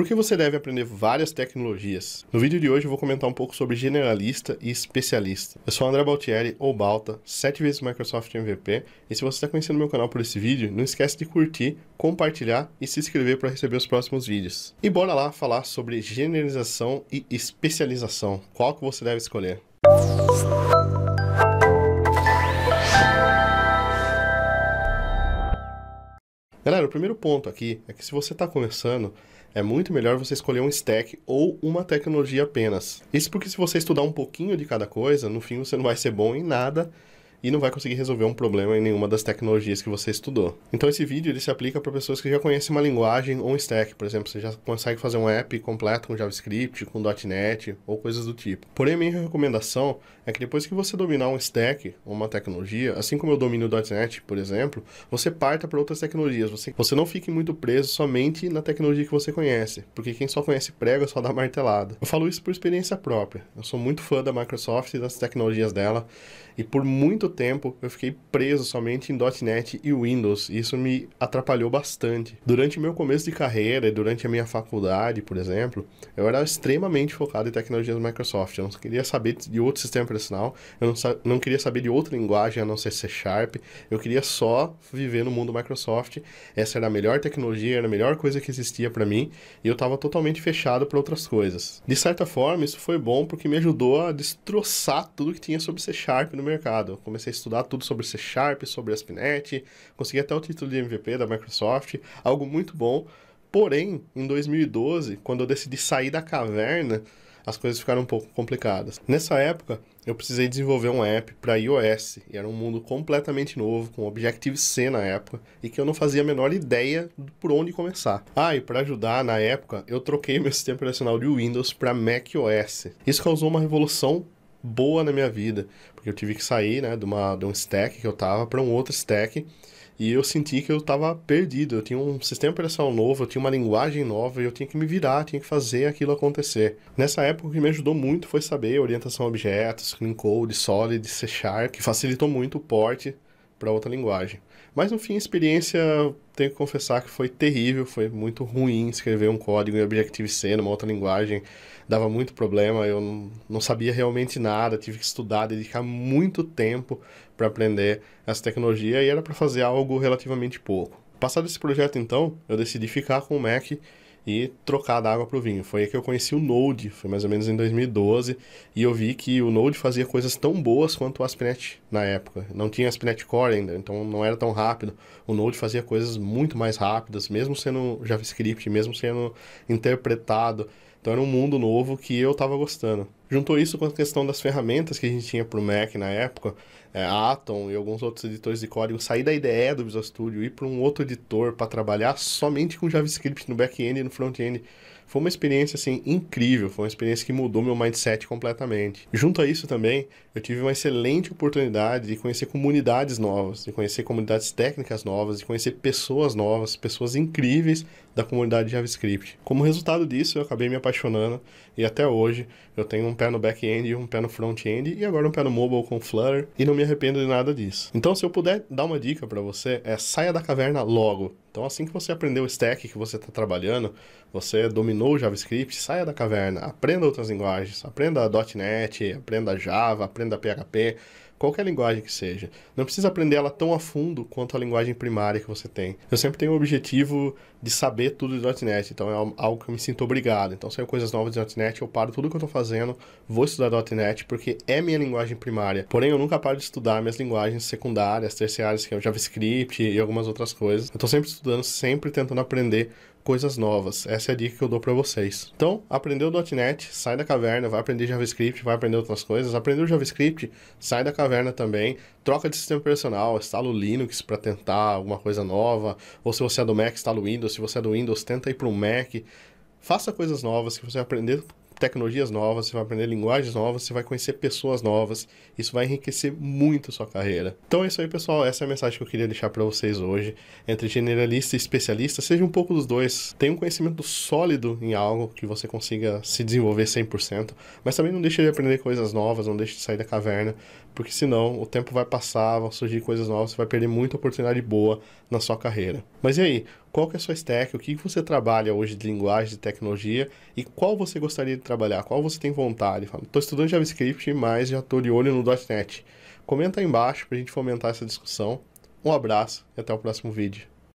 Por que você deve aprender várias tecnologias. No vídeo de hoje eu vou comentar um pouco sobre generalista e especialista. Eu sou o André Baltieri, ou Balta, 7 vezes Microsoft MVP, e se você está conhecendo meu canal por esse vídeo, não esquece de curtir, compartilhar e se inscrever para receber os próximos vídeos. E bora lá falar sobre generalização e especialização. Qual que você deve escolher? Música Galera, o primeiro ponto aqui é que se você está começando, é muito melhor você escolher um stack ou uma tecnologia apenas. Isso porque se você estudar um pouquinho de cada coisa, no fim você não vai ser bom em nada e não vai conseguir resolver um problema em nenhuma das tecnologias que você estudou. Então esse vídeo ele se aplica para pessoas que já conhecem uma linguagem ou um stack, por exemplo, você já consegue fazer um app completo com JavaScript, com .NET ou coisas do tipo. Porém, minha recomendação é que depois que você dominar um stack ou uma tecnologia, assim como eu domino o .NET, por exemplo, você parta para outras tecnologias. Você, você não fique muito preso somente na tecnologia que você conhece, porque quem só conhece prega é só dá martelada. Eu falo isso por experiência própria. Eu sou muito fã da Microsoft e das tecnologias dela, e por muito tempo eu fiquei preso somente em .NET e Windows, e isso me atrapalhou bastante. Durante meu começo de carreira e durante a minha faculdade, por exemplo, eu era extremamente focado em tecnologias Microsoft. Eu não queria saber de outro sistema operacional, eu não, não queria saber de outra linguagem a não ser C Sharp. Eu queria só viver no mundo Microsoft. Essa era a melhor tecnologia, era a melhor coisa que existia para mim, e eu estava totalmente fechado para outras coisas. De certa forma, isso foi bom porque me ajudou a destroçar tudo que tinha sobre C Sharp no mercado. Eu comecei a estudar tudo sobre C Sharp, sobre ASP.NET, consegui até o título de MVP da Microsoft, algo muito bom. Porém, em 2012, quando eu decidi sair da caverna, as coisas ficaram um pouco complicadas. Nessa época, eu precisei desenvolver um app para iOS, e era um mundo completamente novo, com Objective-C na época, e que eu não fazia a menor ideia por onde começar. Ah, e para ajudar, na época, eu troquei meu sistema operacional de Windows para macOS. Isso causou uma revolução boa na minha vida, porque eu tive que sair, né, de, uma, de um stack que eu tava para um outro stack. E eu senti que eu estava perdido. Eu tinha um sistema operacional novo, eu tinha uma linguagem nova e eu tinha que me virar, tinha que fazer aquilo acontecer. Nessa época, o que me ajudou muito foi saber orientação a objetos, clean code, solid, C Sharp, que facilitou muito o porte para outra linguagem. Mas no fim, a experiência, tenho que confessar que foi terrível, foi muito ruim escrever um código em Objective-C, numa outra linguagem, dava muito problema, eu não, não sabia realmente nada, tive que estudar, dedicar muito tempo para aprender essa tecnologia e era para fazer algo relativamente pouco. Passado esse projeto, então, eu decidi ficar com o Mac e trocar da água para o vinho. Foi aí que eu conheci o Node, foi mais ou menos em 2012, e eu vi que o Node fazia coisas tão boas quanto o ASP.NET na época. Não tinha ASP.NET Core ainda, então não era tão rápido. O Node fazia coisas muito mais rápidas, mesmo sendo JavaScript, mesmo sendo interpretado. Então era um mundo novo que eu estava gostando. Juntou isso com a questão das ferramentas que a gente tinha para o Mac na época, é, Atom e alguns outros editores de código, sair da IDE do Visual Studio e ir para um outro editor para trabalhar somente com JavaScript no back-end e no front-end. Foi uma experiência assim incrível, foi uma experiência que mudou meu mindset completamente. Junto a isso também, eu tive uma excelente oportunidade de conhecer comunidades novas, de conhecer comunidades técnicas novas, de conhecer pessoas novas, pessoas incríveis da comunidade JavaScript. Como resultado disso, eu acabei me apaixonando e até hoje eu tenho um pé no back-end, um pé no front-end e agora um pé no mobile com Flutter e não me arrependo de nada disso. Então, se eu puder dar uma dica para você, é saia da caverna logo. Então, assim que você aprendeu o stack que você está trabalhando, você dominou o JavaScript, saia da caverna, aprenda outras linguagens, aprenda .NET, aprenda Java, aprenda PHP, qualquer linguagem que seja. Não precisa aprender ela tão a fundo quanto a linguagem primária que você tem. Eu sempre tenho o objetivo de saber tudo de .NET, então é algo que eu me sinto obrigado. Então, saiu coisas novas de .NET, eu paro tudo que eu estou fazendo, vou estudar .NET, porque é minha linguagem primária. Porém, eu nunca paro de estudar minhas linguagens secundárias, terciárias, que é o JavaScript e algumas outras coisas. Eu estou sempre estudando, sempre tentando aprender coisas novas. Essa é a dica que eu dou para vocês. Então, aprendeu .NET, sai da caverna, vai aprender JavaScript, vai aprender outras coisas. Aprendeu JavaScript, sai da caverna também. Troca de sistema operacional, instala o Linux para tentar alguma coisa nova. Ou se você é do Mac, instala o Windows. Se você é do Windows, tenta ir para o Mac. Faça coisas novas que você aprender tecnologias novas, você vai aprender linguagens novas, você vai conhecer pessoas novas. Isso vai enriquecer muito a sua carreira. Então é isso aí, pessoal. Essa é a mensagem que eu queria deixar para vocês hoje. Entre generalista e especialista, seja um pouco dos dois. Tenha um conhecimento sólido em algo que você consiga se desenvolver 100%, mas também não deixe de aprender coisas novas, não deixe de sair da caverna, porque senão o tempo vai passar, vão surgir coisas novas, você vai perder muita oportunidade boa na sua carreira. Mas e aí, qual que é a sua stack? O que você trabalha hoje de linguagem, de tecnologia e qual você gostaria de trabalhar? Qual você tem vontade? Estou estudando JavaScript, mas já estou de olho no .NET. Comenta aí embaixo para a gente fomentar essa discussão. Um abraço e até o próximo vídeo.